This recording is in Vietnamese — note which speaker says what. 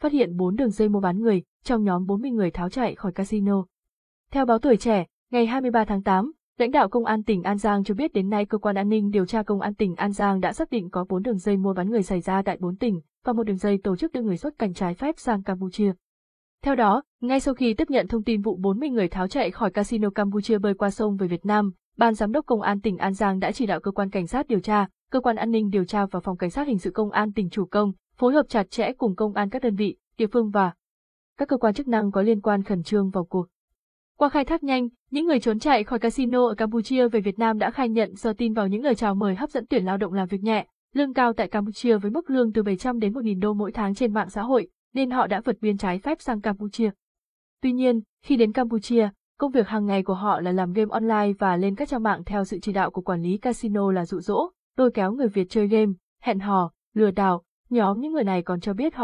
Speaker 1: phát hiện 4 đường dây mua bán người, trong nhóm 40 người tháo chạy khỏi casino. Theo báo tuổi trẻ, ngày 23 tháng 8, lãnh đạo công an tỉnh An Giang cho biết đến nay cơ quan an ninh điều tra công an tỉnh An Giang đã xác định có 4 đường dây mua bán người xảy ra tại 4 tỉnh và một đường dây tổ chức đưa người xuất cảnh trái phép sang Campuchia. Theo đó, ngay sau khi tiếp nhận thông tin vụ 40 người tháo chạy khỏi casino Campuchia bơi qua sông về Việt Nam, Ban Giám đốc Công an tỉnh An Giang đã chỉ đạo cơ quan cảnh sát điều tra, cơ quan an ninh điều tra và phòng cảnh sát hình sự Công an tỉnh chủ công, phối hợp chặt chẽ cùng công an các đơn vị, địa phương và các cơ quan chức năng có liên quan khẩn trương vào cuộc. Qua khai thác nhanh, những người trốn chạy khỏi casino ở Campuchia về Việt Nam đã khai nhận do tin vào những lời chào mời hấp dẫn tuyển lao động làm việc nhẹ, lương cao tại Campuchia với mức lương từ 700 đến 1.000 đô mỗi tháng trên mạng xã hội, nên họ đã vượt biên trái phép sang Campuchia. Tuy nhiên, khi đến Campuchia, công việc hàng ngày của họ là làm game online và lên các trang mạng theo sự chỉ đạo của quản lý casino là dụ dỗ, lôi kéo người Việt chơi game, hẹn hò, lừa đảo, Nhóm những người này còn cho biết họ